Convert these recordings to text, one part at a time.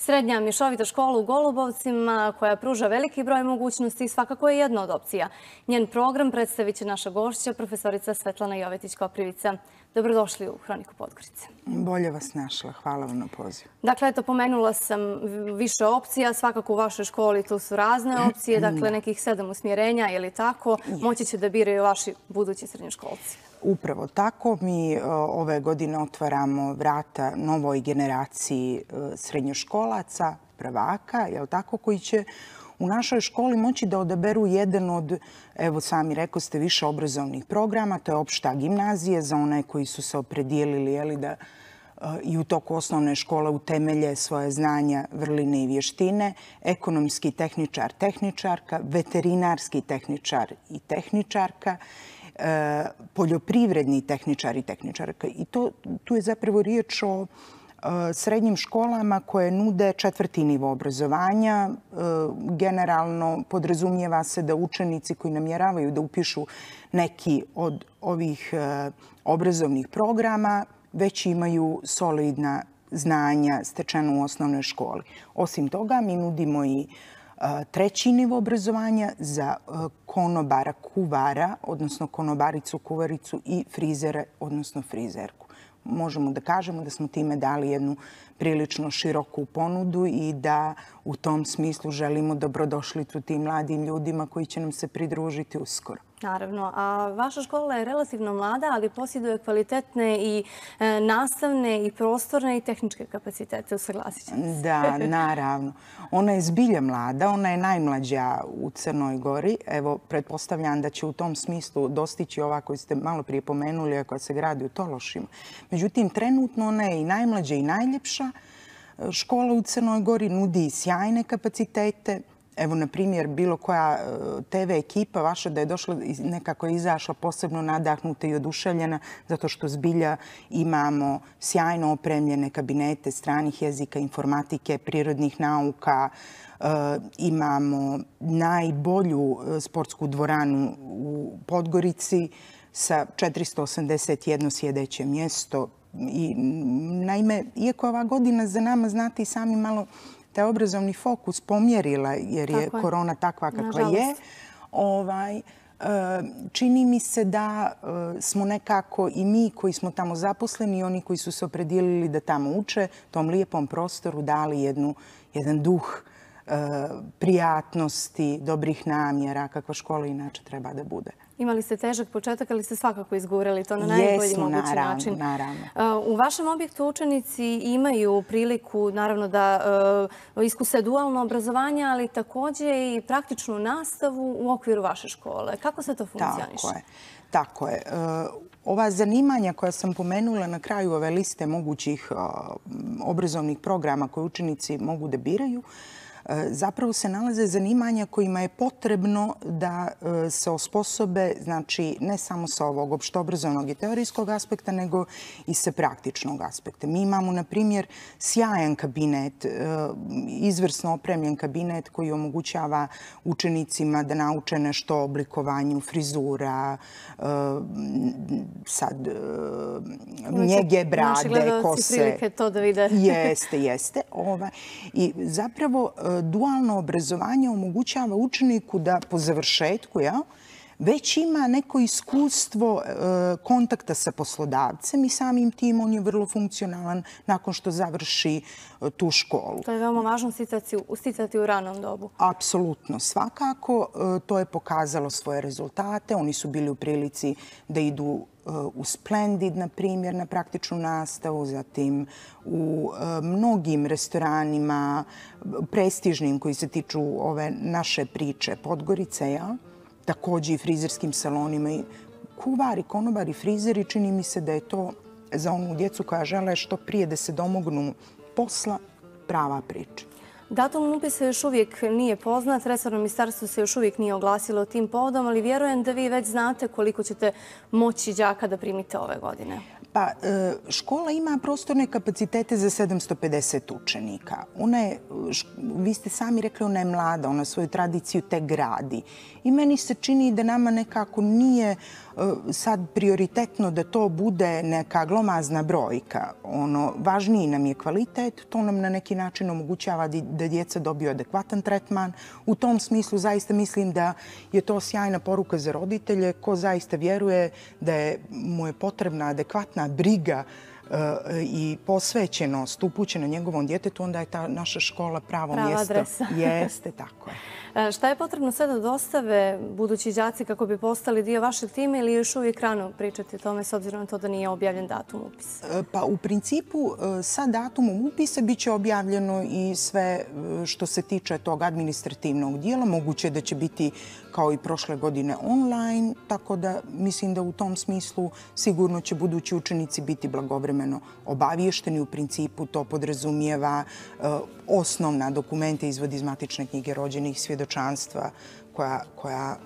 Srednja mišovita škola u Golubovcima, koja pruža veliki broj mogućnosti, svakako je jedna od opcija. Njen program predstavit će naša gošća, profesorica Svetlana Jovetić-Koprivica. Dobrodošli u Hroniku Podgorice. Bolje vas našla, hvala vam na poziv. Dakle, eto, pomenula sam više opcija, svakako u vašoj školi tu su razne opcije, dakle nekih sedam usmjerenja ili tako, moći će da biraju vaši budući srednjoškolci. Upravo tako. Mi e, ove godine otvaramo vrata novoj generaciji e, srednjoškolaca, prvaka, jel tako, koji će u našoj školi moći da odaberu jedan od, evo sami rekao ste, više obrazovnih programa, to je opšta gimnazija za one koji su se opredijelili jeli, da e, i u toku osnovne škole utemelje svoje znanja, vrline i vještine, ekonomski tehničar, tehničarka, veterinarski tehničar i tehničarka, e, poljoprivredni tehničar i tehničarka. I to, tu je zapravo riječ o Eh, srednjim školama koje nude četvrti nivo obrazovanja. Eh, generalno podrazumijeva se da učenici koji namjeravaju da upišu neki od ovih eh, obrazovnih programa već imaju solidna znanja stečena u osnovnoj školi. Osim toga, mi nudimo i treći nivo obrazovanja za konobara kuvara, odnosno konobaricu kuvaricu i frizere, odnosno frizerku. Možemo da kažemo da smo time dali jednu prilično široku ponudu i da u tom smislu želimo dobrodošlicu tim mladim ljudima koji će nam se pridružiti uskoro. Naravno. A vaša škola je relativno mlada, ali posjeduje kvalitetne i e, nastavne i prostorne i tehničke kapacitete, usaglasit ćete se. Da, naravno. Ona je zbilja mlada, ona je najmlađa u Crnoj gori. Evo, pretpostavljam da će u tom smislu dostići ova koju ste malo prije pomenuli, a koja se gradi u Tološima. Međutim, trenutno ona je i najmlađa i najljepša. Škola u Crnoj Gori nudi sjajne kapacitete, evo na primjer, bilo koja e, TV ekipa vaša da je došla i nekako izašla posebno nadahnuta i oduševljena zato što zbilja imamo sjajno opremljene kabinete stranih jezika, informatike, prirodnih nauka, e, imamo najbolju e, sportsku dvoranu u Podgorici sa 481 sjedeće mjesto. Naime, iako je ova godina za nama, znate i sami malo, te obrazovni fokus pomjerila jer je korona takva kakva je, ovaj, e, čini mi se da e, smo nekako i mi koji smo tamo zaposleni i oni koji su se opredijelili da tamo uče, tom lijepom prostoru dali jedan duh prijatnosti, dobrih namjera, kakva škola inače treba da bude. Imali ste težak početak, ali ste svakako izgurali to na najbolji mogući način. Jesmo, naravno. E, u vašem objektu učenici imaju priliku, naravno, da e, iskuse dualno obrazovanje, ali također i praktičnu nastavu u okviru vaše škole. Kako se to funkcioniše? Tako je. Tako je. E, ova zanimanja koja sam pomenula na kraju ove liste mogućih obrazovnih programa koje učenici mogu da biraju, E, zapravo se nalaze zanimanja kojima je potrebno da e, se osposobe, znači ne samo sa ovog opštobrazovnog i teorijskog aspekta, nego i sa praktičnog aspekta. Mi imamo, na primjer, sjajan kabinet, e, izvrsno opremljen kabinet koji omogućava učenicima da nauče nešto o oblikovanju frizura, sad, njege, brade, kose. Znači, gledalci prilike to da vide. Jeste, jeste. Ovaj, I zapravo, dualno obrazovanje omogućava učeniku da po završetku, ja, već ima neko iskustvo e, kontakta sa poslodavcem i samim tim on je vrlo funkcionalan nakon što završi e, tu školu. To je veoma važno usticati u ranom dobu. Apsolutno. Svakako, e, to je pokazalo svoje rezultate. Oni su bili u prilici da idu u Splendid, na primjer, na praktičnu nastavu, zatim u mnogim restoranima prestižnim koji se tiču ove naše priče Podgorice, takođe i frizerskim salonima. I kuvari, konobari, frizeri, čini mi se da je to za onu djecu koja žele što prije da se domognu posla prava priča. Datum upisa još uvijek nije poznat. Resorno ministarstvo se još uvijek nije oglasilo tim povodom, ali vjerujem da vi već znate koliko ćete moći džaka da primite ove godine. Pa, e, škola ima prostorne kapacitete za 750 učenika. Ona je, e, Vi ste sami rekli, ona je mlada, ona svoju tradiciju te gradi. I meni se čini da nama nekako nije... E, sad prioritetno da to bude neka glomazna brojka. Ono, važniji nam je kvalitet, to nam na neki način omogućava da djeca dobiju adekvatan tretman. U tom smislu zaista mislim da je to sjajna poruka za roditelje ko zaista vjeruje da je, mu je potrebna adekvatna briga uh, Eh, i posvećenost upućena njegovom djetetu, onda je ta naša škola pravo mjesto. Prava adresa. Jeste, tako je. Eh, šta je potrebno sada da dostave budući džaci kako bi postali dio vašeg time ili još uvijek rano pričati o tome s obzirom na to da nije objavljen datum upisa? Eh, pa u principu sa datumom upisa bit će objavljeno i sve što se tiče tog administrativnog dijela. Moguće da će biti kao i prošle godine online, tako da mislim da u tom smislu sigurno će budući učenici biti blagovremeni pravovremeno obaviješteni. U principu to podrazumijeva eh, osnovna dokumenta izvod iz matične knjige rođenih, svjedočanstva koja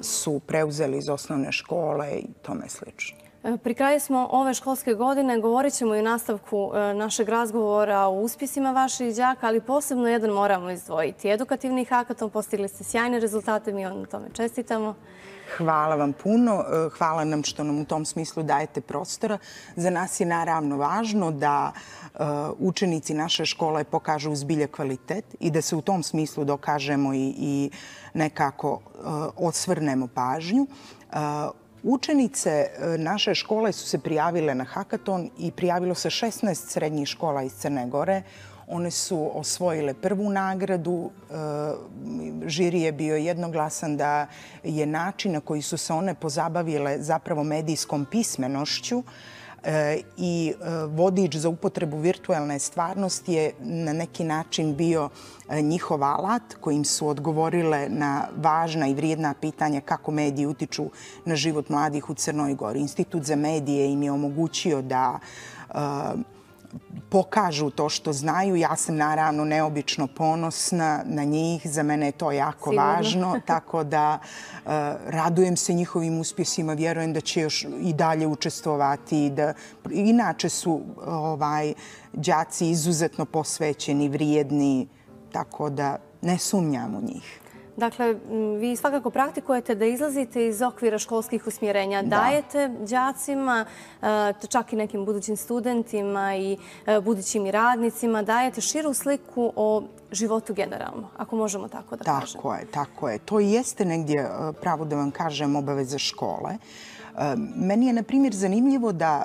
su preuzeli iz osnovne škole i tome slično. Pri kraju smo ove školske godine, govorit ćemo i u nastavku e, našeg razgovora o uspisima vaših džaka, ali posebno jedan moramo izdvojiti. Edukativni hakatom postigli ste sjajne rezultate, mi vam na tome čestitamo. Hvala vam puno. E, hvala nam što nam u tom smislu dajete prostora. Za nas je naravno važno da e, učenici naše škole pokažu uzbilje kvalitet i da se u tom smislu dokažemo i nekako osvrnemo pažnju. Učenice e, naše škole su se prijavile na hakaton i prijavilo se 16 srednjih škola iz Crne Gore. One su osvojile prvu nagradu. E, žiri je bio jednoglasan da je način na koji su se one pozabavile zapravo medijskom pismenošću. E, i e, vodič za upotrebu virtualne stvarnosti je na neki način bio e, njihov alat kojim su odgovorile na važna i vrijedna pitanja kako mediji utiču na život mladih u Crnoj Gori. Institut za medije im je omogućio da pokažu to što znaju. Ja sam naravno neobično ponosna na njih. Za mene je to jako važno. Tako da e, radujem se njihovim uspjesima. Vjerujem da će još i dalje učestvovati. Da... Inače su ovaj, djaci izuzetno posvećeni, vrijedni. Tako da ne sumnjam u njih. Dakle, vi svakako praktikujete da izlazite iz okvira školskih usmjerenja. Dajete džacima, e, čak i nekim budućim studentima i e, budućim radnicima, dajete širu sliku o životu generalno, ako možemo tako da kažemo. Tako je, tako je. To jeste negdje, e, pravo da vam kažem, obaveze škole. Meni je, na primjer, zanimljivo da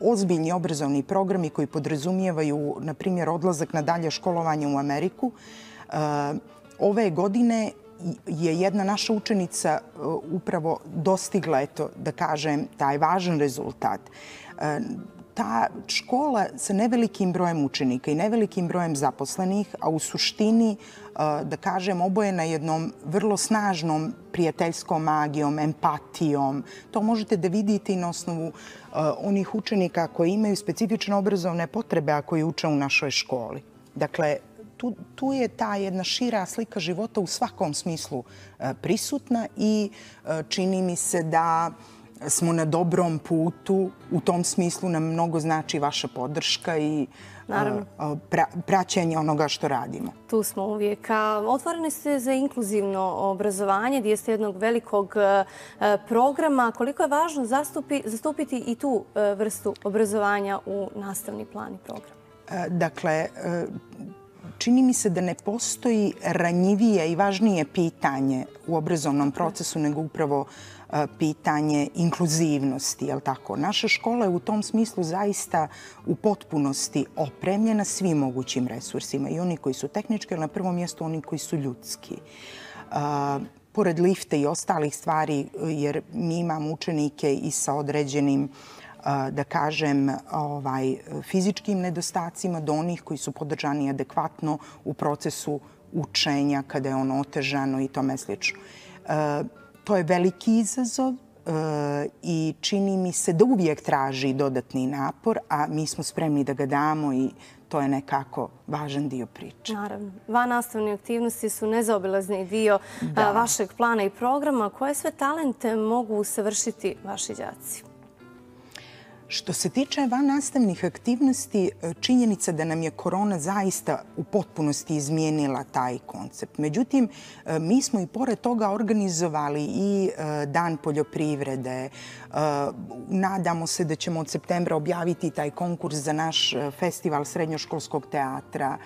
ozbiljni obrazovni programi koji podrazumijevaju, na primjer, odlazak na dalje školovanje u Ameriku, ove godine je jedna naša učenica e, upravo dostigla, eto, da kažem, taj važan rezultat. E, ta škola sa nevelikim brojem učenika i nevelikim brojem zaposlenih, a u suštini, e, da kažem, oboje na jednom vrlo snažnom prijateljskom magijom, empatijom. To možete da vidite i na osnovu onih učenika koji imaju specifične obrazovne potrebe, a koji uče u našoj školi. Dakle, tu, tu je ta jedna šira slika života u svakom smislu e, prisutna i e, čini mi se da smo na dobrom putu. U tom smislu nam mnogo znači vaša podrška i e, praćenje onoga što radimo. Tu smo uvijek. Otvoreni ste za inkluzivno obrazovanje, gdje ste jednog velikog programa. Koliko je važno zastupi, zastupiti i tu vrstu obrazovanja u nastavni plan i program? Dakle, čini mi se da ne postoji ranjivije i važnije pitanje u obrazovnom procesu nego upravo e, pitanje inkluzivnosti, je tako? Naša škola je u tom smislu zaista u potpunosti opremljena svim mogućim resursima i oni koji su tehnički, ali na prvom mjestu oni koji su ljudski. E, pored lifte i ostalih stvari, jer mi imamo učenike i sa određenim da kažem, ovaj, fizičkim nedostacima do onih koji su podržani adekvatno u procesu učenja kada je ono otežano i tome slično. to je veliki izazov i čini mi se da uvijek traži dodatni napor, a mi smo spremni da ga damo i to je nekako važan dio priče. Naravno. Van nastavne aktivnosti su nezaobilazni dio vašeg plana i programa. Koje sve talente mogu usavršiti vaši djaci? Što se tiče van nastavnih aktivnosti, e, činjenica da nam je korona zaista u potpunosti izmijenila taj koncept. Međutim, e, mi smo i pored toga organizovali i e, Dan poljoprivrede. Nadamo se da ćemo od septembra objaviti taj konkurs za naš festival srednjoškolskog teatra.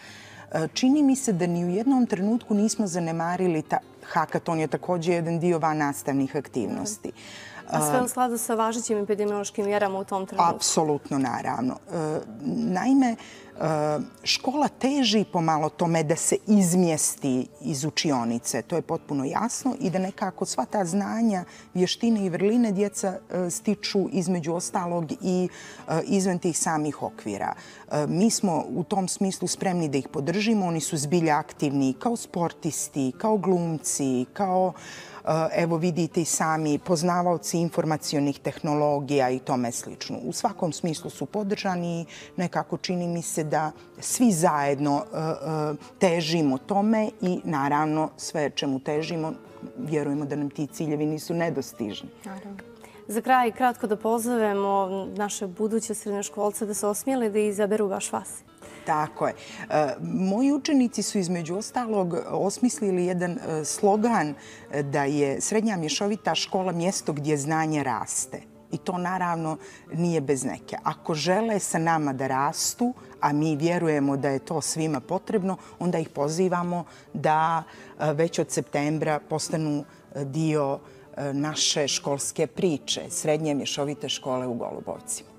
Čini mi se da ni u jednom trenutku nismo zanemarili ta... Hakaton je također jedan dio van nastavnih aktivnosti. Mm A sve u sladu sa važećim epidemiološkim mjerama u tom trenutku? Apsolutno, naravno. E, naime, e, škola teži pomalo tome da se izmijesti iz učionice. To je potpuno jasno i da nekako sva ta znanja, vještine i vrline djeca e, stiču između ostalog i izven tih samih okvira. Mi smo u tom smislu spremni da ih podržimo. Oni su zbilja aktivni kao sportisti, kao glumci, kao... Eh, evo vidite i sami poznavalci informacijonih tehnologija i tome slično. U svakom smislu su podržani i nekako čini mi se da svi zajedno eh, eh, težimo tome i naravno sve čemu težimo, vjerujemo da nam ti ciljevi nisu nedostižni. Naravno. Za kraj, kratko da pozovemo naše buduće srednjoškolce da se osmijele da izaberu baš vas. Tako je. E, moji učenici su između ostalog osmislili jedan e, slogan e, da je srednja mješovita škola mjesto gdje znanje raste. I to naravno nije bez neke. Ako žele sa nama da rastu, a mi vjerujemo da je to svima potrebno, onda ih pozivamo da već od septembra postanu dio naše školske priče, srednje mješovite škole u Golubovcima.